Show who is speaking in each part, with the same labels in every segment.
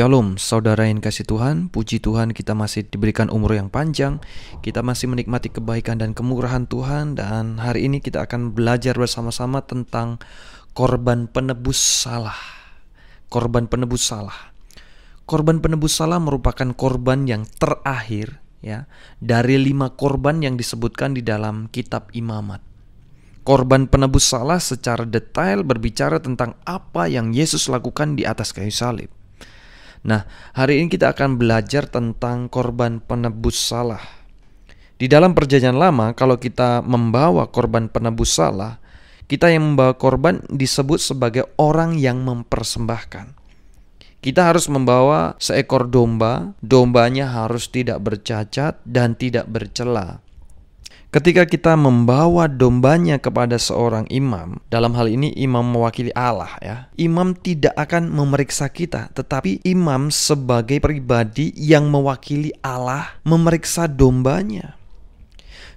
Speaker 1: Shalom, saudara yang kasih Tuhan. Puji Tuhan, kita masih diberikan umur yang panjang. Kita masih menikmati kebaikan dan kemurahan Tuhan, dan hari ini kita akan belajar bersama-sama tentang korban penebus salah. Korban penebus salah, korban penebus salah merupakan korban yang terakhir, ya, dari lima korban yang disebutkan di dalam Kitab Imamat. Korban penebus salah secara detail berbicara tentang apa yang Yesus lakukan di atas kayu salib Nah, hari ini kita akan belajar tentang korban penebus salah. Di dalam Perjanjian Lama, kalau kita membawa korban penebus salah, kita yang membawa korban disebut sebagai orang yang mempersembahkan. Kita harus membawa seekor domba, dombanya harus tidak bercacat dan tidak bercela. Ketika kita membawa dombanya kepada seorang imam, dalam hal ini imam mewakili Allah ya. Imam tidak akan memeriksa kita, tetapi imam sebagai pribadi yang mewakili Allah memeriksa dombanya.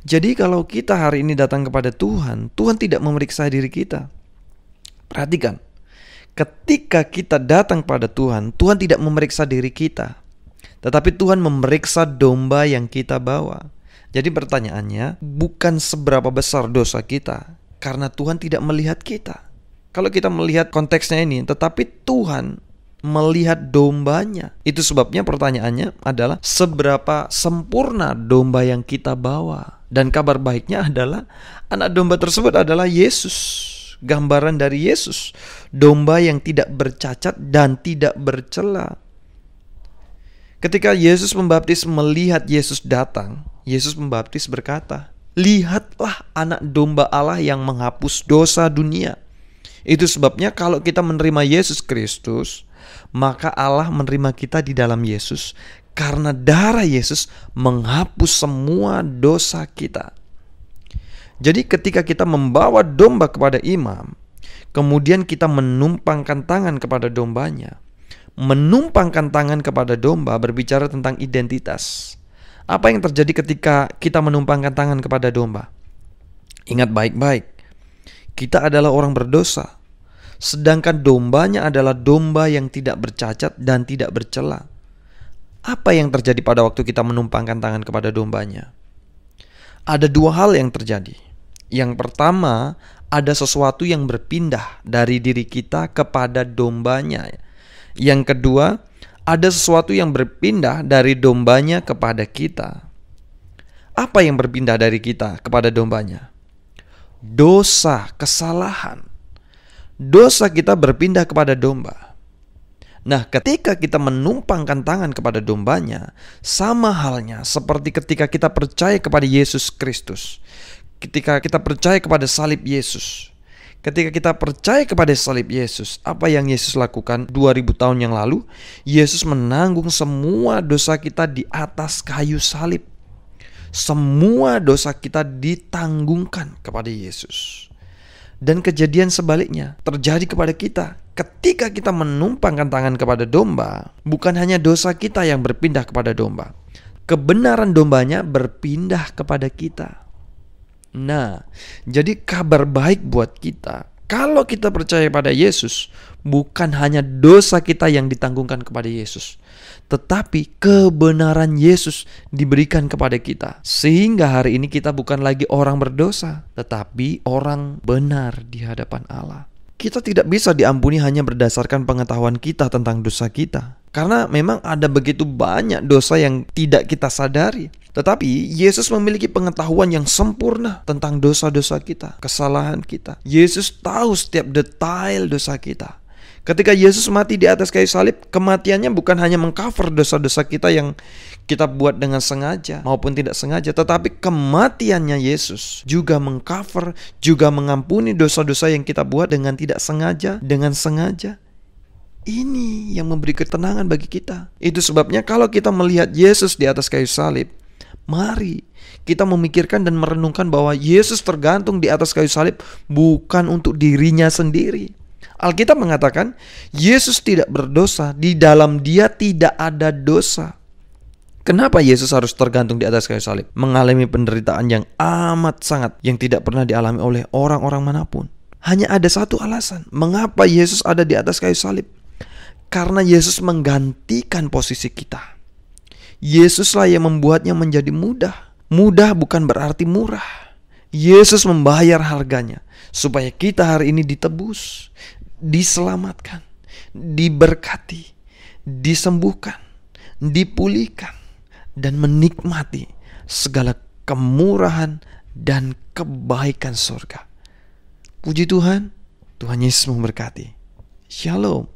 Speaker 1: Jadi kalau kita hari ini datang kepada Tuhan, Tuhan tidak memeriksa diri kita. Perhatikan, ketika kita datang pada Tuhan, Tuhan tidak memeriksa diri kita, tetapi Tuhan memeriksa domba yang kita bawa. Jadi pertanyaannya bukan seberapa besar dosa kita karena Tuhan tidak melihat kita. Kalau kita melihat konteksnya ini, tetapi Tuhan melihat dombanya. Itu sebabnya pertanyaannya adalah seberapa sempurna domba yang kita bawa. Dan kabar baiknya adalah anak domba tersebut adalah Yesus. Gambaran dari Yesus, domba yang tidak bercacat dan tidak bercela. Ketika Yesus membaptis melihat Yesus datang, Yesus membaptis berkata, "Lihatlah anak domba Allah yang menghapus dosa dunia." Itu sebabnya kalau kita menerima Yesus Kristus, maka Allah menerima kita di dalam Yesus karena darah Yesus menghapus semua dosa kita. Jadi ketika kita membawa domba kepada imam, kemudian kita menumpangkan tangan kepada dombanya, menumpangkan tangan kepada domba berbicara tentang identitas. Apa yang terjadi ketika kita menumpangkan tangan kepada domba? Ingat baik-baik, kita adalah orang berdosa, sedangkan dombanya adalah domba yang tidak bercacat dan tidak bercela. Apa yang terjadi pada waktu kita menumpangkan tangan kepada dombanya? Ada dua hal yang terjadi. Yang pertama, ada sesuatu yang berpindah dari diri kita kepada dombanya yang kedua, ada sesuatu yang berpindah dari dombanya kepada kita. Apa yang berpindah dari kita kepada dombanya? Dosa, kesalahan. Dosa kita berpindah kepada domba. Nah, ketika kita menumpangkan tangan kepada dombanya, sama halnya seperti ketika kita percaya kepada Yesus Kristus. Ketika kita percaya kepada salib Yesus, Ketika kita percaya kepada salib Yesus, apa yang Yesus lakukan 2000 tahun yang lalu? Yesus menanggung semua dosa kita di atas kayu salib. Semua dosa kita ditanggungkan kepada Yesus. Dan kejadian sebaliknya terjadi kepada kita. Ketika kita menumpangkan tangan kepada domba, bukan hanya dosa kita yang berpindah kepada domba. Kebenaran dombanya berpindah kepada kita. Nah, jadi kabar baik buat kita, kalau kita percaya pada Yesus, bukan hanya dosa kita yang ditanggungkan kepada Yesus, tetapi kebenaran Yesus diberikan kepada kita, sehingga hari ini kita bukan lagi orang berdosa, tetapi orang benar di hadapan Allah. Kita tidak bisa diampuni hanya berdasarkan pengetahuan kita tentang dosa kita, karena memang ada begitu banyak dosa yang tidak kita sadari. Tetapi Yesus memiliki pengetahuan yang sempurna tentang dosa-dosa kita, kesalahan kita. Yesus tahu setiap detail dosa kita. Ketika Yesus mati di atas kayu salib, kematiannya bukan hanya mengcover dosa-dosa kita yang kita buat dengan sengaja maupun tidak sengaja, tetapi kematiannya Yesus juga mengcover, juga mengampuni dosa-dosa yang kita buat dengan tidak sengaja, dengan sengaja. Ini yang memberi ketenangan bagi kita. Itu sebabnya kalau kita melihat Yesus di atas kayu salib, Mari kita memikirkan dan merenungkan bahwa Yesus tergantung di atas kayu salib bukan untuk dirinya sendiri. Alkitab mengatakan Yesus tidak berdosa, di dalam dia tidak ada dosa. Kenapa Yesus harus tergantung di atas kayu salib, mengalami penderitaan yang amat sangat yang tidak pernah dialami oleh orang-orang manapun? Hanya ada satu alasan mengapa Yesus ada di atas kayu salib. Karena Yesus menggantikan posisi kita. Yesuslah yang membuatnya menjadi mudah. Mudah bukan berarti murah. Yesus membayar harganya supaya kita hari ini ditebus, diselamatkan, diberkati, disembuhkan, dipulihkan, dan menikmati segala kemurahan dan kebaikan surga. Puji Tuhan, Tuhan Yesus memberkati. Shalom.